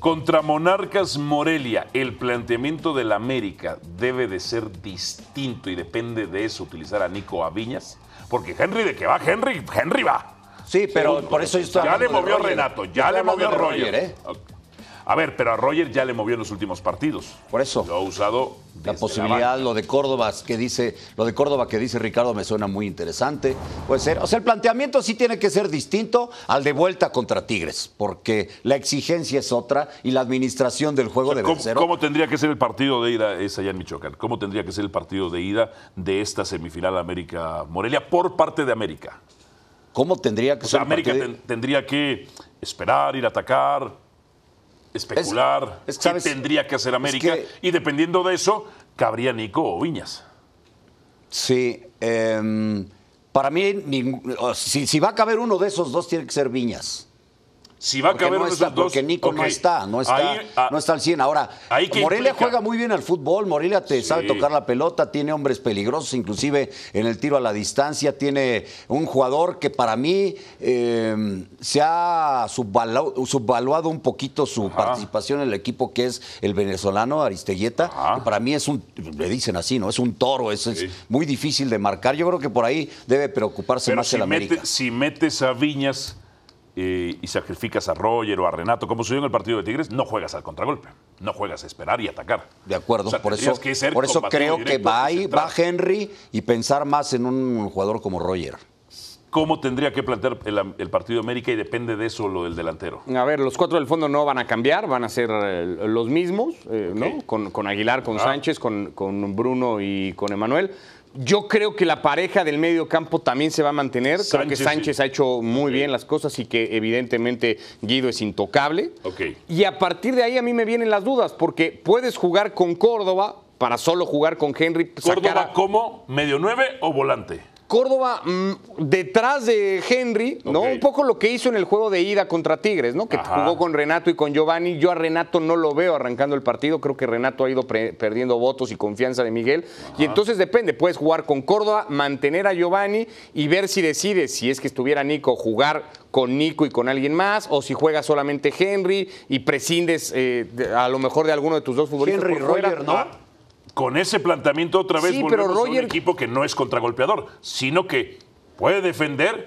Contra Monarcas Morelia, el planteamiento la América debe de ser distinto y depende de eso utilizar a Nico Aviñas, porque Henry de que va Henry, Henry va. Sí, pero por eso Ya le movió Renato, ya le movió rollo Roger ¿eh? A ver, pero a Roger ya le movió en los últimos partidos. Por eso. Lo ha usado. La posibilidad, lo de Córdoba que dice, lo de Córdoba que dice Ricardo me suena muy interesante. Puede ser. O sea, el planteamiento sí tiene que ser distinto al de vuelta contra Tigres, porque la exigencia es otra y la administración del juego debe ser ¿Cómo tendría que ser el partido de ida? Es allá en Michoacán. ¿Cómo tendría que ser el partido de ida de esta semifinal América Morelia por parte de América? ¿Cómo tendría que o sea, ser? América tendría que esperar, ir a atacar especular tendría que hacer América. y dependiendo de eso, cabría Nico o Viñas. Sí. Em, para mí, si va a caber uno de esos dos, tiene que ser Viñas. Si va a no Porque Nico no está, no está, ah, al 100. Ahora, Morelia juega muy bien al fútbol, Morelia te sabe tocar la pelota, tiene hombres peligrosos, inclusive en el tiro a la distancia, tiene un jugador que para mí em, se ha subvaluado, un poquito su participación en el equipo que es el venezolano Aristelleta, para mí es un, le dicen así, ¿no? Es un toro, es, muy difícil de marcar. Yo creo que por ahí debe preocuparse más el Si metes a Viñas y sacrificas a Roger o a Renato, como sucedió en el partido de Tigres, no juegas al contragolpe, no juegas a esperar y atacar. De acuerdo, por, eso, por eso creo que va, va Henry y pensar más en un jugador como Roger. ¿Cómo tendría que plantear el, partido partido América y depende de eso lo del delantero? A ver, los cuatro del fondo no van a cambiar, van a ser eh, los mismos, eh, ¿no? Con, Aguilar, con ah. Sánchez, con, con Bruno y con Emanuel. Yo creo que la pareja del medio campo también se va a mantener. creo que Sánchez ha hecho muy bien las cosas y que evidentemente Guido es intocable. Y a partir de ahí a mí me vienen las dudas, porque puedes jugar con Córdoba para solo jugar con Henry. ¿Córdoba como medio nueve o volante? Córdoba mm, detrás de Henry, ¿no? Un poco lo que hizo en el juego de ida contra Tigres, ¿no? Que jugó con Renato y con Giovanni. Yo a Renato no lo veo arrancando el partido. Creo que Renato ha ido perdiendo votos y confianza de Miguel. Y entonces depende, puedes jugar con Córdoba, mantener a Giovanni y ver si decides, si es que estuviera Nico, jugar con Nico y con alguien más, o si juega solamente Henry y prescindes eh, a lo mejor de alguno de tus dos futbolistas. Henry Roger, ¿no? Ah, con ese planteamiento otra vez a un equipo que no es contragolpeador, sino que puede defender,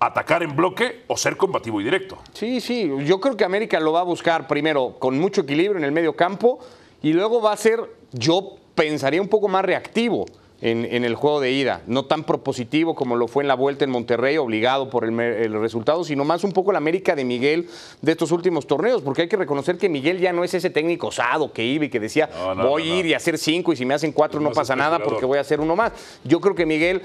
atacar en bloque o ser combativo y directo. Sí, sí, yo creo que América lo va a buscar primero con mucho equilibrio en el medio campo y luego va a ser, yo pensaría, un poco más reactivo en, el juego de ida. No tan propositivo como lo fue en la vuelta en Monterrey, obligado por el, resultado, sino más un poco la América de Miguel de estos últimos torneos, porque hay que reconocer que Miguel ya no es ese técnico osado que iba y que decía, voy a ir y hacer cinco y si me hacen cuatro no, pasa nada porque voy a hacer uno más. Yo creo que Miguel,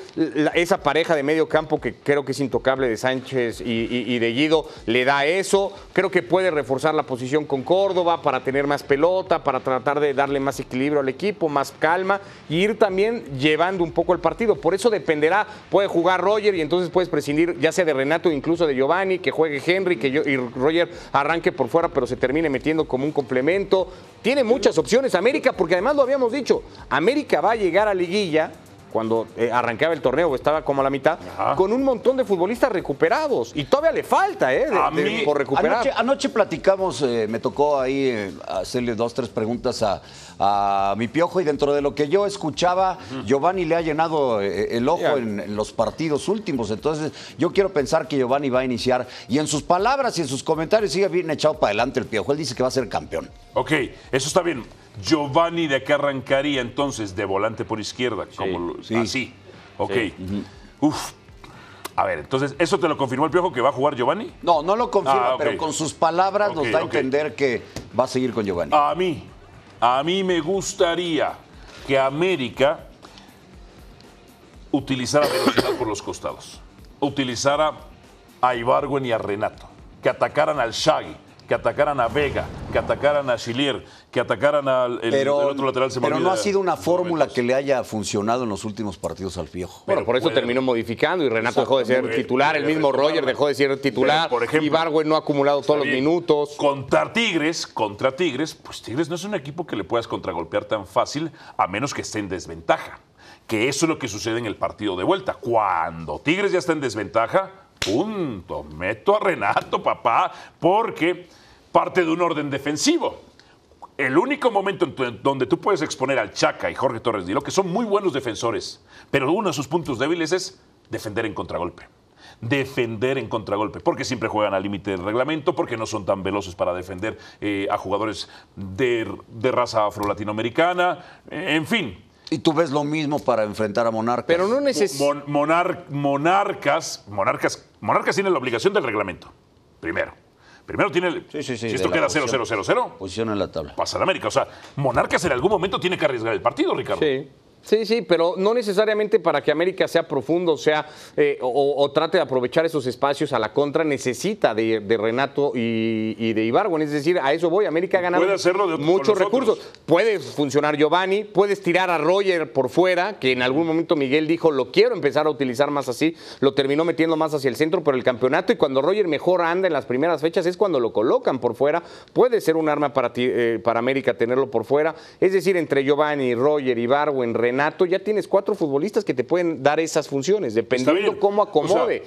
esa pareja de medio campo que creo que es intocable de Sánchez y, de Guido, le da eso. Creo que puede reforzar la posición con Córdoba para tener más pelota, para tratar de darle más equilibrio al equipo, más calma y ir también llevando un poco el partido. Por eso dependerá, puede jugar Roger y entonces puedes prescindir ya sea de Renato, incluso de Giovanni, que juegue Henry que yo, y Roger arranque por fuera, pero se termine metiendo como un complemento. Tiene muchas opciones América, porque además lo habíamos dicho, América va a llegar a liguilla cuando eh, arrancaba el torneo, estaba como a la mitad, con un montón de futbolistas recuperados. Y todavía le falta, ¿eh? por recuperar. Anoche, platicamos, eh, me tocó ahí eh, hacerle dos, tres preguntas a, mi piojo, y dentro de lo que yo escuchaba, Giovanni le ha llenado el ojo en, en, los partidos últimos. Entonces, yo quiero pensar que Giovanni va a iniciar. Y en sus palabras y en sus comentarios sigue bien echado para adelante el piojo. Él dice que va a ser campeón. Ok, eso está bien. Giovanni de qué arrancaría entonces de volante por izquierda, sí, sí. así. Ok. Uf. A ver, entonces, ¿eso te lo confirmó el Piojo que va a jugar Giovanni? No, no lo confirma, ah, pero con sus palabras nos da a entender que va a seguir con Giovanni. A mí, a mí me gustaría que América utilizara velocidad por los costados, utilizara a Ibargüen y a Renato, que atacaran al Shaggy, que atacaran a Vega, que atacaran a Chilier, que atacaran al otro lateral. Se pero no ha sido una fórmula que le haya funcionado en los últimos partidos al fijo. bueno, por eso terminó modificando y Renato dejó de ser titular, el mismo Roger dejó de ser titular, por ejemplo, Ibargüen no ha acumulado todos los minutos. Contra Tigres, contra Tigres, pues Tigres no es un equipo que le puedas contragolpear tan fácil a menos que esté en desventaja. Que eso es lo que sucede en el partido de vuelta. Cuando Tigres ya está en desventaja, Punto. Meto a Renato, papá, porque parte de un orden defensivo. El único momento en donde tú puedes exponer al Chaca y Jorge Torres Dilo, que son muy buenos defensores, pero uno de sus puntos débiles es defender en contragolpe defender en contragolpe, porque siempre juegan al límite del reglamento, porque no son tan veloces para defender eh, a jugadores de, de raza afro-latinoamericana, en fin. Y tú ves lo mismo para enfrentar a monarcas. Pero no necesitas. monarcas, monarcas, monarcas tiene la obligación del reglamento. Primero. Primero tiene. El, si esto queda 0-0-0-0. Posición en la tabla. Pasa a América. O sea, Monarcas en algún momento tiene que arriesgar el partido, Ricardo. Sí. Sí, sí, pero no necesariamente para que América sea profundo, sea eh, o, trate de aprovechar esos espacios a la contra, necesita de, Renato y, de Ibargüen. Es decir, a eso voy. América ha ganado muchos recursos. Puedes funcionar Giovanni, puedes tirar a Roger por fuera, que en algún momento Miguel dijo, lo quiero empezar a utilizar más así. Lo terminó metiendo más hacia el centro por el campeonato. Y cuando Roger mejor anda en las primeras fechas es cuando lo colocan por fuera. Puede ser un arma para, eh, para América tenerlo por fuera. Es decir, entre Giovanni, Roger, Ibargüen, Renato Renato, ya tienes cuatro futbolistas que te pueden dar esas funciones, dependiendo cómo acomode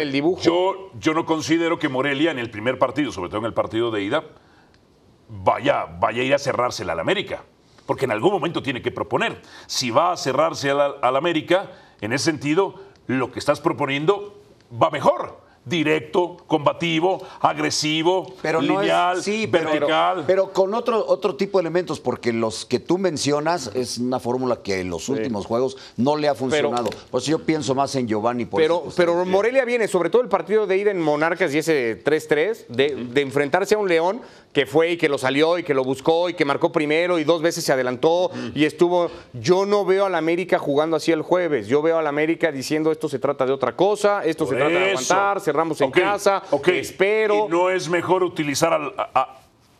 el dibujo. Yo, no considero que Morelia en el primer partido, sobre todo en el partido de ida, vaya, vaya a ir a cerrársela al América, porque en algún momento tiene que proponer. Si va a cerrarse al América, en ese sentido, lo que estás proponiendo va mejor directo, combativo, agresivo, pero lineal, sí, Pero, con otro, otro tipo de elementos, porque los que tú mencionas es una fórmula que en los últimos juegos no le ha funcionado. Pues yo pienso más en Giovanni. pero, pero Morelia viene, sobre todo el partido de ir en Monarcas y ese 3-3, de, de enfrentarse a un León que fue y que lo salió y que lo buscó y que marcó primero y dos veces se adelantó y estuvo. Yo no veo a la América jugando así el jueves. Yo veo a la América diciendo esto se trata de otra cosa, esto se trata de aguantar, cerrar Estamos en casa, okay. espero. ¿Y no es mejor utilizar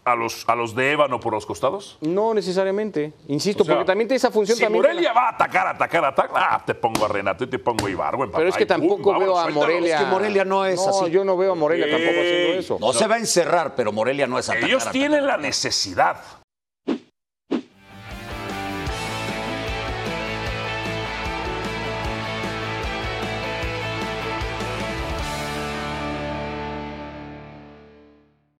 a, los, a los de ébano por los costados? No necesariamente, insisto, porque también tiene esa función. Si también Morelia va a atacar, atacar, atacar, ah, te pongo a Renate, te pongo a Ibargüen. Pero es que tampoco veo a Morelia. Es que Morelia no es no, así. Yo no veo a Morelia tampoco haciendo eso. No, se va a encerrar, pero Morelia no es atacar. Ellos tienen la necesidad.